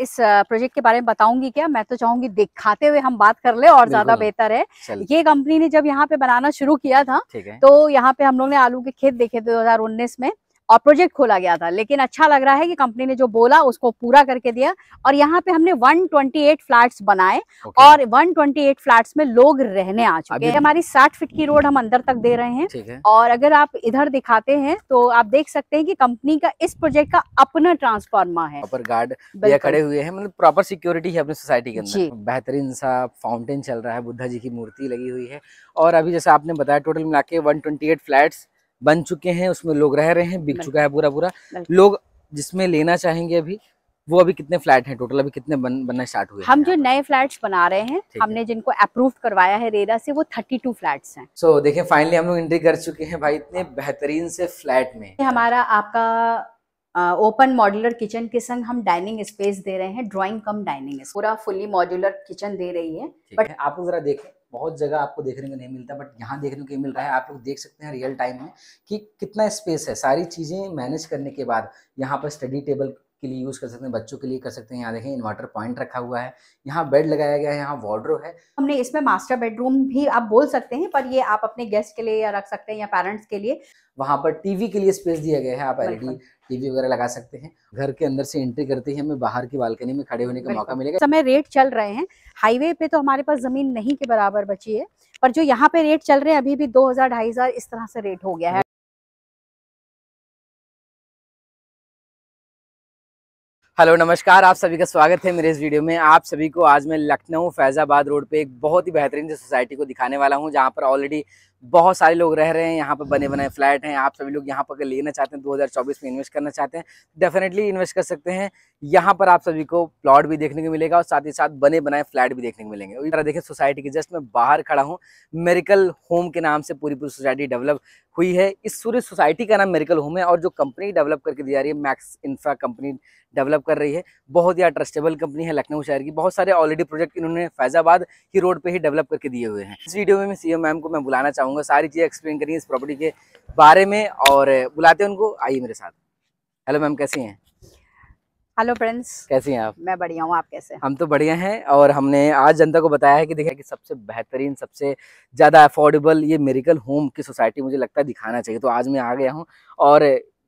इस प्रोजेक्ट के बारे में बताऊंगी क्या मैं तो चाहूंगी दिखाते हुए हम बात कर ले और ज्यादा बेहतर है ये कंपनी ने जब यहाँ पे बनाना शुरू किया था तो यहाँ पे हम लोग ने आलू के खेत देखे थे 2019 में और प्रोजेक्ट खोला गया था लेकिन अच्छा लग रहा है कि कंपनी ने जो बोला उसको पूरा करके दिया और यहाँ पे हमने 128 फ्लैट्स बनाए okay. और 128 फ्लैट्स में लोग रहने आ चुके हैं हमारी 60 फीट की रोड हम अंदर तक दे रहे हैं है। और अगर आप इधर दिखाते हैं तो आप देख सकते हैं कि कंपनी का इस प्रोजेक्ट का अपना ट्रांसफॉर्मा है गार्ड खड़े हुए हैं मतलब प्रॉपर सिक्योरिटी है अपनी सोसाइटी के अंदर बेहतरीन सा फाउंटेन चल रहा है बुद्धा जी की मूर्ति लगी हुई है और अभी जैसे आपने बताया टोटल मिला के वन फ्लैट्स बन चुके हैं उसमें लोग रह रहे हैं बिक चुका है पूरा पूरा लोग जिसमें लेना चाहेंगे अभी वो अभी कितने फ्लैट हैं टोटल अभी कितने बन, बनना स्टार्ट हुए हम जो नए फ्लैट्स बना रहे हैं हमने है। जिनको अप्रूव करवाया है रेरा से वो 32 फ्लैट्स हैं सो so, देखें फाइनली हम लोग एंट्री कर चुके हैं भाई इतने बेहतरीन से फ्लैट में हमारा आपका ओपन मॉड्यूलर किचन के संग हम डाइनिंग स्पेस दे रहे हैं ड्रॉइंग कम डाइनिंग पूरा फुल्ली मॉड्यूलर किचन दे रही है बट आप जरा देखें बहुत जगह आपको देखने को नहीं मिलता बट यहाँ देखने को मिल रहा है आप लोग देख सकते हैं रियल टाइम में कि कितना स्पेस है सारी चीज़ें मैनेज करने के बाद यहाँ पर स्टडी टेबल के लिए यूज़ कर सकते हैं बच्चों के लिए कर सकते हैं यहाँ देखें इन्वर्टर पॉइंट रखा हुआ है यहाँ बेड लगाया गया है यहाँ वार्ड्रो है हमने इसमें मास्टर बेडरूम भी आप बोल सकते हैं पर ये आप अपने गेस्ट के लिए या रख सकते हैं या पेरेंट्स के लिए वहाँ पर टीवी के लिए स्पेस दिया गया है आप एल e टीवी वगैरह लगा सकते हैं घर के अंदर से एंट्री करते ही हमें बाहर की बालकनी में खड़े होने का मौका मिलेगा समय रेट चल रहे हैं हाईवे पे तो हमारे पास जमीन नहीं के बराबर बची है पर जो यहाँ पे रेट चल रहे हैं अभी भी दो हजार ढाई हजार इस तरह से रेट हो गया है हेलो नमस्कार आप सभी का स्वागत है मेरे इस वीडियो में आप सभी को आज मैं लखनऊ फैज़ाबाद रोड पे एक बहुत ही बेहतरीन सोसाइटी को दिखाने वाला हूँ जहाँ पर ऑलरेडी बहुत सारे लोग रह रहे हैं यहाँ पर बने बने फ्लैट हैं आप सभी लोग यहाँ पर लेना चाहते हैं 2024 में इन्वेस्ट करना चाहते हैं डेफिनेटली इन्वेस्ट कर सकते हैं यहाँ पर आप सभी को प्लॉट भी देखने को मिलेगा और साथ ही साथ बने बनाए फ्लैट भी देखने को मिलेंगे इस देखिए सोसाइटी के जस्ट मैं बाहर खड़ा हूँ मेरिकल होम के नाम से पूरी पूरी सोसाइटी डेवलप हुई है इस पूरी सोसाइटी का नाम मेरिकल होम है और जो कंपनी डेवलप करके दी जा रही है मैक्स इंफ्रा कंपनी डेवलप कर रही है बहुत ही ट्रस्टेबल कंपनी है लखनऊ शहर की बहुत सारे ऑलरेडी प्रोजेक्ट इन्होंने फैजाबाद की रोड पर ही डेवलप करके दिए हुए हैं इस वीडियो में सी मैम को मैं बुलाना चाहूँगा बताऊंगा सारी चीज़ें एक्सप्लेन करेंगे इस प्रॉपर्टी के बारे में और बुलाते हैं उनको आइए मेरे साथ हेलो मैम कैसी हैं हेलो फ्रेंड्स कैसी हैं आप मैं बढ़िया हूँ आप कैसे हम तो बढ़िया हैं और हमने आज जनता को बताया है कि देखिए कि सबसे बेहतरीन सबसे ज़्यादा अफोर्डेबल ये मेरिकल होम की सोसाइटी मुझे लगता है दिखाना चाहिए तो आज मैं आ गया हूँ और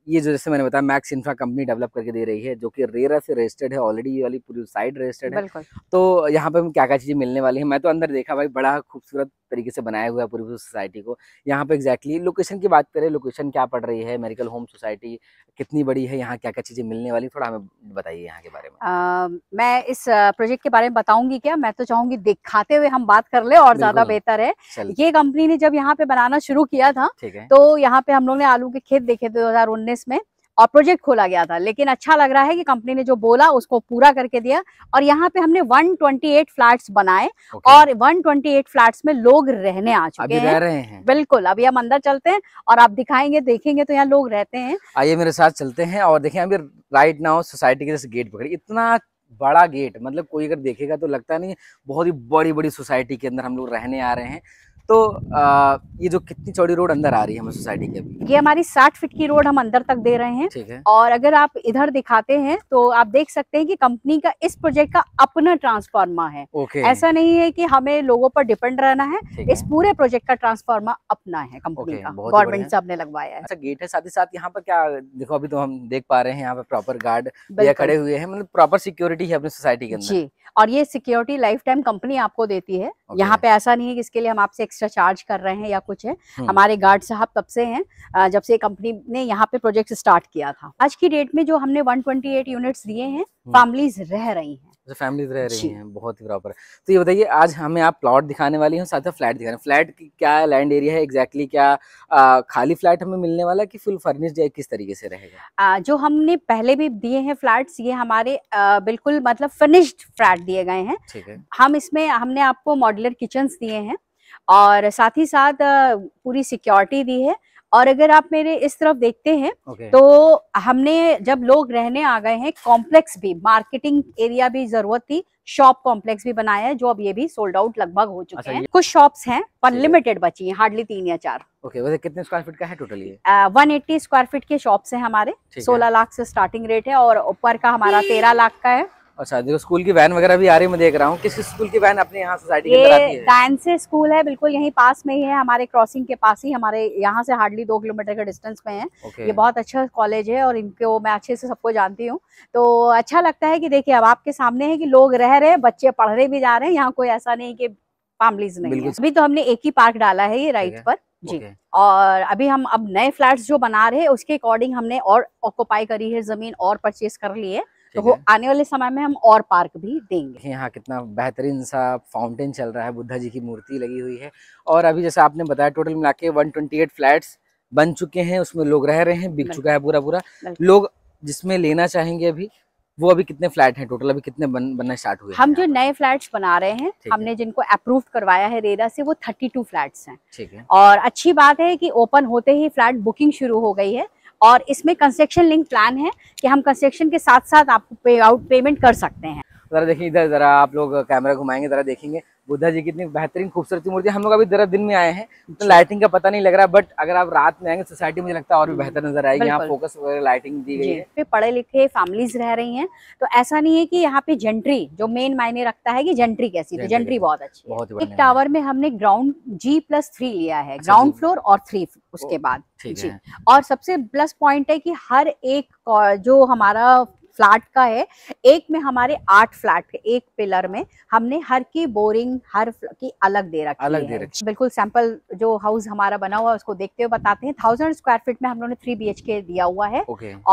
ये जो जैसे मैंने बताया मैक्स इंफ्रा कंपनी डेवलप करके दे रही है जो कि रेरा से रजिस्टर्ड है ऑलरेडी ये वाली पूरी साइड रजिस्टर्ड है तो यहाँ पे हम क्या क्या चीज़ें मिलने वाली है मैं तो अंदर देखा भाई बड़ा खूबसूरत तरीके से बनाया हुआ है पूरी सोसाइटी को यहाँ पे एक्जैक्टली exactly, लोकेशन की बात करें लोकेशन क्या पड़ रही है मेडिकल होम सोसाइटी कितनी बड़ी है यहाँ क्या क्या चीज़ें मिलने वाली थोड़ा हमें बताइए यहाँ के बारे में मैं इस प्रोजेक्ट के बारे में बताऊंगी क्या मैं तो चाहूंगी दिखाते हुए हम बात कर ले और ज्यादा बेहतर है ये कंपनी ने जब यहाँ पे बनाना शुरू किया था तो यहाँ पे हम लोग ने आलू के खेत देखे दो बिजनेस में और प्रोजेक्ट खोला गया था लेकिन अच्छा लग रहा है कि कंपनी ने जो बोला उसको पूरा करके दिया और यहाँ पे हमने 128 फ्लैट्स बनाए okay. और 128 फ्लैट्स में लोग रहने आ चुके अभी हैं रह रहे हैं बिल्कुल अभी हम अंदर चलते हैं और आप दिखाएंगे देखेंगे तो यहाँ लोग रहते हैं आइए मेरे साथ चलते हैं और देखें अभी राइट नाउ सोसाइटी के जैसे गेट पकड़े इतना बड़ा गेट मतलब कोई अगर देखेगा तो लगता नहीं बहुत ही बड़ी बड़ी सोसाइटी के अंदर हम लोग रहने आ रहे हैं तो आ, ये जो कितनी चौड़ी रोड अंदर आ रही है हमें सोसाइटी के ये हमारी साठ फीट की रोड हम अंदर तक दे रहे हैं ठीक है और अगर आप इधर दिखाते हैं तो आप देख सकते हैं कि कंपनी का इस प्रोजेक्ट का अपना ट्रांसफार्मा है ओके ऐसा नहीं है कि हमें लोगों पर डिपेंड रहना है इस पूरे प्रोजेक्ट का ट्रांसफार्मा अपना है कंपनी का गवर्नमेंट साहब ने लगवाया है अच्छा गेट है साथ ही साथ यहाँ पर क्या देखो अभी तो हम देख पा रहे हैं यहाँ पर प्रॉपर गार्ड खड़े हुए हैं मतलब प्रॉपर सिक्योरिटी है अपनी सोसाइटी के अंदर जी और ये सिक्योरिटी लाइफ टाइम कंपनी आपको देती है okay. यहाँ पे ऐसा नहीं है कि इसके लिए हम आपसे एक्स्ट्रा चार्ज कर रहे हैं या कुछ है हम्म। हमारे गार्ड साहब तब से हैं जब से कंपनी ने यहाँ पे प्रोजेक्ट स्टार्ट किया था आज की डेट में जो हमने 128 यूनिट्स दिए हैं फैमिलीज हम्म। रह रही हैं जो अच्छा, फैमिलीज रह रही हैं बहुत ही प्रॉपर तो ये बताइए आज हमें आप प्लॉट दिखाने वाली हैं साथ ही फ्लैट दिखाने फ्लैट की क्या लैंड एरिया है एग्जैक्टली क्या आ, खाली फ्लैट हमें मिलने वाला कि फुल फर्निश्ड किस तरीके से रहेगा जो हमने पहले भी दिए हैं फ्लैट्स ये हमारे आ, बिल्कुल मतलब फिनिश्ड फ्लैट दिए गए हैं है। हम इसमें हमने आपको मॉड्यूलर किचन दिए हैं और साथ ही साथ पूरी सिक्योरिटी दी है और अगर आप मेरे इस तरफ देखते हैं okay. तो हमने जब लोग रहने आ गए हैं कॉम्प्लेक्स भी मार्केटिंग एरिया भी जरूरत थी शॉप कॉम्प्लेक्स भी बनाया है जो अब ये भी सोल्ड आउट लगभग हो चुके अच्छा हैं कुछ शॉप्स हैं पर लिमिटेड बची हैं हार्डली तीन या चार ओके वैसे कितने स्क्वायर फीट का है टोटल ये वन एट्टी स्क्वायर फीट के शॉप्स हैं हमारे सोलह लाख से स्टार्टिंग रेट है और ऊपर का हमारा तेरह लाख का है अच्छा देखो स्कूल की वैन वगैरह भी आ रही मैं देख रहा हूँ किस स्कूल की वैन अपने यहाँ सोसाइटी के है से स्कूल है बिल्कुल यहीं पास में ही है हमारे क्रॉसिंग के पास ही हमारे यहाँ से हार्डली दो किलोमीटर के डिस्टेंस में है okay. ये बहुत अच्छा कॉलेज है और इनको मैं अच्छे से सबको जानती हूँ तो अच्छा लगता है की देखिये अब आपके सामने है की लोग रह रहे हैं बच्चे पढ़ने भी जा रहे हैं यहाँ कोई ऐसा नहीं की फैमिलीज नहीं अभी तो हमने एक ही पार्क डाला है ये राइट पर जी okay. और अभी हम अब नए फ्लैट्स जो बना रहे हैं उसके अकॉर्डिंग हमने और ऑक्यूपाई करी है जमीन और परचेज कर ली है तो वो आने वाले समय में हम और पार्क भी देंगे यहाँ कितना बेहतरीन सा फाउंटेन चल रहा है बुद्धा जी की मूर्ति लगी हुई है और अभी जैसे आपने बताया टोटल मिला के वन फ्लैट्स बन चुके हैं उसमें लोग रह रहे हैं बिक चुका है पूरा पूरा लोग जिसमें लेना चाहेंगे अभी वो अभी कितने फ्लैट हैं टोटल अभी कितने बन, बनना स्टार्ट हुए हम जो नए फ्लैट्स बना रहे हैं हमने है। जिनको अप्रूव करवाया है रेरा से वो 32 फ्लैट्स हैं ठीक है और अच्छी बात है कि ओपन होते ही फ्लैट बुकिंग शुरू हो गई है और इसमें कंस्ट्रक्शन लिंक प्लान है कि हम कंस्ट्रक्शन के साथ साथ आपको पे आउट पेमेंट कर सकते हैं ज़रा देखिए इधर ज़रा आप लोग कैमरा घुमाएंगे ज़रा देखेंगे बुद्धा जी की इतनी बेहतरीन खूबसूरती मूर्ति हम लोग अभी जरा दिन में आए हैं तो लाइटिंग का पता नहीं लग रहा बट अगर आप रात में आएंगे सोसाइटी मुझे लगता है और भी बेहतर नजर आएगी यहाँ फोकस वगैरह लाइटिंग दी गई है पढ़े लिखे फैमिलीज रह रही हैं तो ऐसा नहीं है कि यहाँ पे जेंट्री जो मेन मायने रखता है कि जेंट्री कैसी थी जेंट्री बहुत अच्छी बहुत एक टावर में हमने ग्राउंड जी प्लस थ्री लिया है ग्राउंड अच्छा, फ्लोर और थ्री उसके बाद जी और सबसे प्लस पॉइंट है कि हर एक जो हमारा फ्लैट का है एक में हमारे आठ फ्लैट है एक पिलर में हमने हर की बोरिंग हर की अलग दे रखी अलग है दे रखी। बिल्कुल सैंपल जो हाउस हमारा बना हुआ है उसको देखते हुए बताते हैं थाउजेंड स्क्वायर फीट में हम लोगों ने थ्री बी दिया हुआ है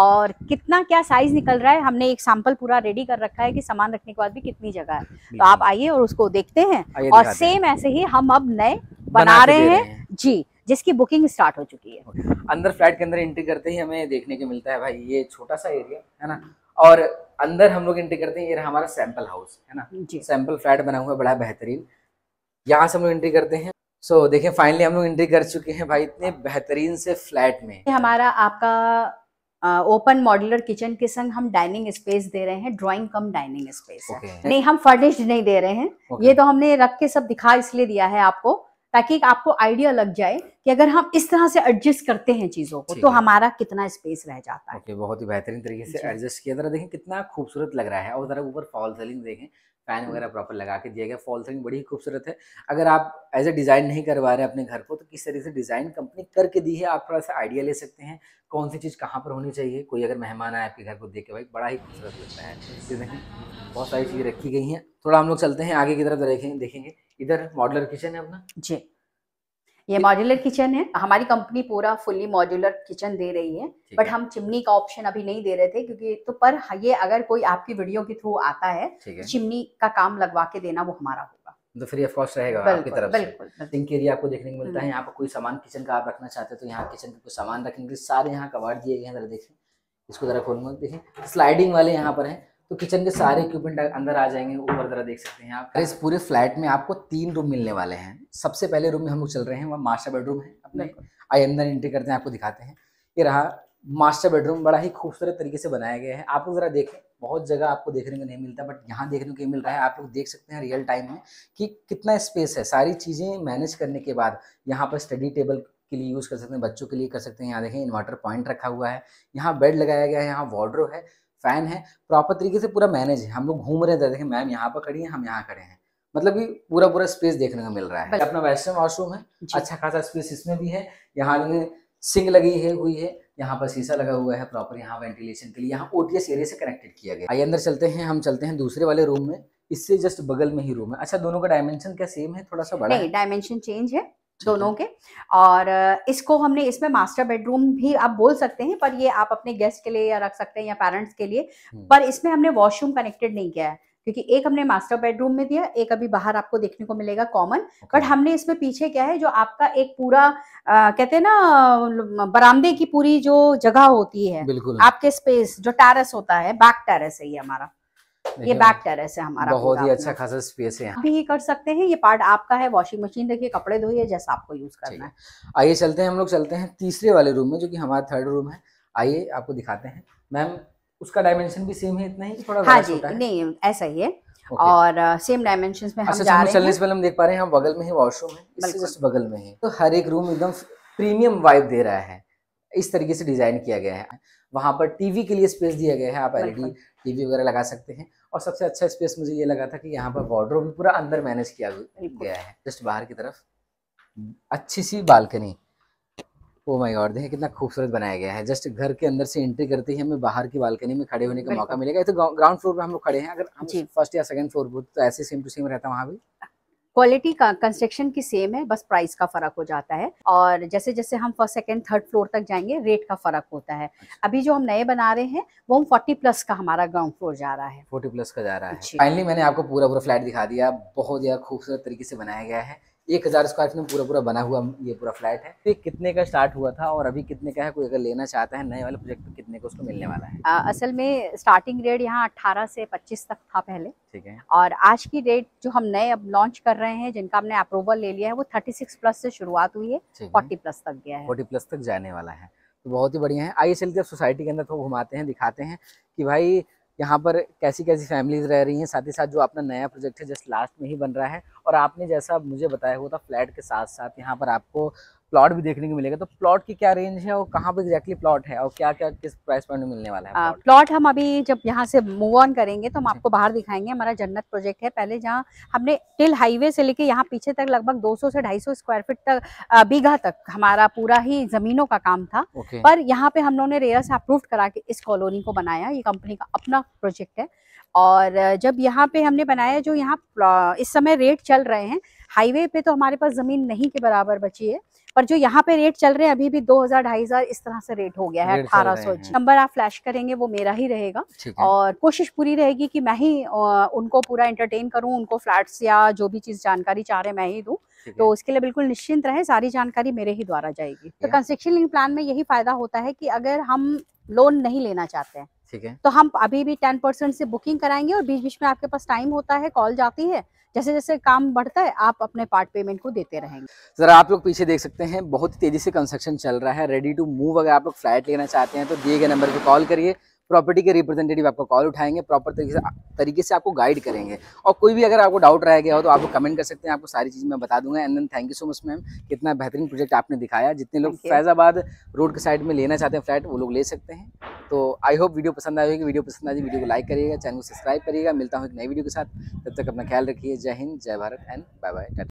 और कितना क्या साइज निकल रहा है हमने एक सैंपल पूरा रेडी कर रखा है की सामान रखने के बाद भी कितनी जगह है तो आप आइए और उसको देखते हैं और सेम ऐसे ही हम अब नए बना रहे हैं जी जिसकी बुकिंग स्टार्ट हो चुकी है अंदर फ्लैट के अंदर एंट्री करते ही हमें देखने को मिलता है भाई ये छोटा सा एरिया है ना और अंदर हम लोग एंट्री करते हैं ये हमारा सैंपल हाउस है ना सैंपल फ्लैट बना हुआ है बड़ा बेहतरीन यहाँ से हम लोग एंट्री करते हैं सो so, देखिए फाइनली हम लोग एंट्री कर चुके हैं भाई इतने बेहतरीन से फ्लैट में हमारा आपका ओपन मॉड्यूलर किचन के संग हम डाइनिंग स्पेस दे रहे हैं drawing cum dining space okay. है नहीं हम फर्निश्ड नहीं दे रहे हैं okay. ये तो हमने रख के सब दिखा इसलिए दिया है आपको ताकि आपको आइडिया लग जाए कि अगर हम इस तरह से एडजस्ट करते हैं चीजों को तो हमारा कितना स्पेस रह जाता है बहुत ही बेहतरीन तरीके से एडजस्ट किया जरा देखें कितना खूबसूरत लग रहा है और जरा ऊपर फॉल सेलिंग देखें फैन हम्म। वगैरह प्रॉपर लगा के दिया गया फॉल सेलिंग बड़ी ही खूबसूरत है अगर आप एज ए डिज़ाइन नहीं करवा रहे अपने घर को तो किस तरीके से डिज़ाइन कंपनी करके दी है आप थोड़ा सा आइडिया ले सकते हैं कौन सी चीज़ कहाँ पर होनी चाहिए कोई अगर मेहमान आए आपके घर को देख के भाई बड़ा ही खूबसूरत लगता है बहुत सारी चीज़ें रखी गई हैं थोड़ा हम लोग चलते हैं आगे की तरफ देखेंगे इधर मॉड्यूलर किचन है अपना जी ये मॉड्यूलर किचन है हमारी कंपनी पूरा फुल्ली मॉड्यूलर किचन दे रही है बट हम चिमनी का ऑप्शन अभी नहीं दे रहे थे क्योंकि तो पर हाँ, ये अगर कोई आपकी वीडियो के थ्रू आता है चिमनी का काम लगवा के देना वो हमारा होगा तो फ्री ऑफ कॉस्ट रहेगा आपकी तरफ बिल्कुल, से एरिया आपको देखने को मिलता है हम्म। यहाँ पर कोई सामान किचन का आप रखना चाहते हैं तो यहाँ किचन का कुछ सामान रखेंगे सारे यहाँ कवाड़ दिए गए हैं देखिए इसको जरा खोलूंगा देखिए स्लाइडिंग वाले यहाँ पर है तो किचन के सारे इक्विपमेंट अंदर आ जाएंगे ऊपर जरा देख सकते हैं आप इस पूरे फ्लैट में आपको तीन रूम मिलने वाले हैं सबसे पहले रूम में हम लोग चल रहे हैं वह मास्टर बेडरूम है अपने आई अंदर एंट्री करते हैं आपको दिखाते हैं ये रहा मास्टर बेडरूम बड़ा ही खूबसूरत तरीके से बनाया गया है आप लोग जरा देखें बहुत जगह आपको देखने को नहीं मिलता बट यहाँ देखने को मिल रहा है आप लोग देख सकते हैं रियल टाइम में कि कितना स्पेस है सारी चीज़ें मैनेज करने के बाद यहाँ पर स्टडी टेबल के लिए यूज़ कर सकते हैं बच्चों के लिए कर सकते हैं यहाँ देखें इन्वर्टर पॉइंट रखा हुआ है यहाँ बेड लगाया गया है यहाँ वार्ड्रो है फैन है प्रॉपर तरीके से पूरा मैनेज है हम लोग घूम रहे थे तो देखें मैम यहाँ पर खड़ी है हम यहाँ खड़े हैं मतलब कि पूरा पूरा स्पेस देखने को मिल रहा है अपना वेस्टर्न वॉशरूम है अच्छा खासा स्पेस इसमें भी है यहाँ सिंग लगी है हुई है यहाँ पर शीशा लगा हुआ है प्रॉपर यहाँ वेंटिलेशन के लिए यहाँ ओ एरिया से कनेक्टेड किया गया आइए अंदर चलते हैं हम चलते हैं दूसरे वाले रूम में इससे जस्ट बगल में ही रूम है अच्छा दोनों का डायमेंशन क्या सेम है थोड़ा सा बड़ा नहीं डायमेंशन चेंज है दोनों के और इसको हमने इसमें मास्टर बेडरूम भी आप बोल सकते हैं पर ये आप अपने गेस्ट के लिए या रख सकते हैं या पेरेंट्स के लिए हम्म। पर इसमें हमने वॉशरूम कनेक्टेड नहीं किया है क्योंकि एक हमने मास्टर बेडरूम में दिया एक अभी बाहर आपको देखने को मिलेगा कॉमन okay. बट हमने इसमें पीछे क्या है जो आपका एक पूरा आ, कहते हैं ना बरामदे की पूरी जो जगह होती है आपके स्पेस जो टेरेस होता है बैक टेरेस है ये हमारा ये बैक टेरेस है हमारा बहुत ही अच्छा खासा स्पेस है अभी कर सकते हैं ये पार्ट आपका है वॉशिंग मशीन रखिए कपड़े धोइए जैसा आपको यूज करना है आइए चलते हैं हम लोग चलते हैं तीसरे वाले रूम में जो कि हमारा थर्ड रूम है आइए आपको दिखाते हैं मैम उसका डायमेंशन भी सेम है इतना ही थोड़ा हाँ जी नहीं ऐसा ही है Okay. और सेम uh, डायमेंशन में अच्छा, हम अच्छा, जा रहे हैं हम देख पा रहे हैं हम बगल में ही वॉशरूम है इससे जस्ट बगल में है तो हर एक रूम एकदम प्रीमियम वाइब दे रहा है इस तरीके से डिज़ाइन किया गया है वहाँ पर टीवी के लिए स्पेस दिया गया है आप एल e टीवी वगैरह लगा सकते हैं और सबसे अच्छा स्पेस मुझे ये लगा था कि यहाँ पर वार्ड्रोब भी पूरा अंदर मैनेज किया गया है जस्ट बाहर की तरफ अच्छी सी बालकनी ओ माय गॉड देखें कितना खूबसूरत बनाया गया है जस्ट घर के अंदर से एंट्री करते ही हमें बाहर की बालकनी में खड़े होने का मौका मिलेगा तो ग्राउंड फ्लोर पर हम लोग खड़े हैं अगर हम फर्स्ट या सेकंड फ्लोर पर तो ऐसे सेम टू सेम रहता है वहाँ भी क्वालिटी का कंस्ट्रक्शन की सेम है बस प्राइस का फर्क हो जाता है और जैसे जैसे हम फर्स्ट सेकेंड थर्ड फ्लोर तक जाएंगे रेट का फर्क होता है अच्छा। अभी जो हम नए बना रहे हैं वो हम फोर्टी प्लस का हमारा ग्राउंड फ्लोर जा रहा है फोर्टी प्लस का जा रहा है फाइनली मैंने आपको पूरा पूरा फ्लैट दिखा दिया बहुत ज्यादा खूबसूरत तरीके से बनाया गया है एक हज़ार स्क्वायर फीट में पूरा पूरा बना हुआ ये पूरा फ्लैट है तो कितने का स्टार्ट हुआ था और अभी कितने का है कोई अगर लेना चाहता है नए वाले प्रोजेक्ट तो पर कितने का उसको मिलने वाला है आ, असल में स्टार्टिंग रेट यहाँ अट्ठारह से पच्चीस तक था पहले ठीक है और आज की डेट जो हम नए अब लॉन्च कर रहे हैं जिनका हमने अप्रूवल ले लिया है वो थर्टी प्लस से शुरुआत हुई है फोर्टी प्लस तक गया है फोर्टी प्लस तक जाने वाला है तो बहुत ही बढ़िया है आई चलते सोसाइटी के अंदर थोड़ा घुमाते हैं दिखाते हैं कि भाई यहाँ पर कैसी कैसी फैमिलीज रह रही हैं साथ ही साथ जो आपका नया प्रोजेक्ट है जस्ट लास्ट में ही बन रहा है और आपने जैसा मुझे बताया हुआ था फ्लैट के साथ साथ यहाँ पर आपको प्लॉट भी देखने को मिलेगा तो प्लॉट की क्या रेंज है और कहाँ पे एग्जैक्टली प्लॉट है और क्या क्या किस प्राइस पॉइंट में मिलने वाला है प्लॉट हम अभी जब यहाँ से मूव ऑन करेंगे तो हम आपको बाहर दिखाएंगे हमारा जन्नत प्रोजेक्ट है पहले जहाँ हमने टिल हाईवे से लेके यहाँ पीछे तक लगभग 200 से 250 स्क्वायर फीट तक बीघा तक हमारा पूरा ही जमीनों का काम था okay. पर यहाँ पे हम लोगों ने रेरा से अप्रूव करा के इस कॉलोनी को बनाया ये कंपनी का अपना प्रोजेक्ट है और जब यहाँ पे हमने बनाया जो यहाँ इस समय रेट चल रहे हैं हाईवे पे तो हमारे पास ज़मीन नहीं के बराबर बची है पर जो यहाँ पे रेट चल रहे हैं अभी भी दो हजार ढाई हजार इस तरह से रेट हो गया है अठारह सौ नंबर आप फ्लैश करेंगे वो मेरा ही रहेगा और कोशिश पूरी रहेगी कि मैं ही उनको पूरा एंटरटेन करूँ उनको फ्लैट्स या जो भी चीज़ जानकारी चाह रहे मैं ही दू तो उसके लिए बिल्कुल निश्चिंत रहे सारी जानकारी मेरे ही द्वारा जाएगी तो कंस्ट्रक्शन प्लान में यही फायदा होता है कि अगर हम लोन नहीं लेना चाहते हैं ठीक है तो हम अभी भी टेन परसेंट से बुकिंग कराएंगे और बीच बीच में आपके पास टाइम होता है कॉल जाती है जैसे जैसे काम बढ़ता है आप अपने पार्ट पेमेंट को देते रहेंगे जरा आप लोग पीछे देख सकते हैं बहुत ही तेजी से कंस्ट्रक्शन चल रहा है रेडी टू मूव अगर आप लोग फ्लाइट लेना चाहते हैं तो दिए गए नंबर पर कॉल करिए प्रॉपर्टी के रिप्रेजेंटेटिव आपका कॉल उठाएंगे प्रॉपर तरीके से तरीके से आपको गाइड करेंगे और कोई भी अगर आपको डाउट रह गया हो तो आपको कमेंट कर सकते हैं आपको सारी चीज़ मैं बता दूंगा and then thank you so much ma'am कितना बेहतरीन प्रोजेक्ट आपने दिखाया जितने लोग फैजाबाद रोड के साइड में लेना चाहते हैं फ्लैट वो लोग ले सकते हैं तो आई होप वीडियो पसंद आएगी वीडियो पसंद आएगी वीडियो को लाइक करिएगा चैनल को सब्सक्राइब करिएगा मिलता हूँ एक नई वीडियो के साथ तब तक अपना ख्याल रखिए जय हिंद जय भारत एंड बाय बाय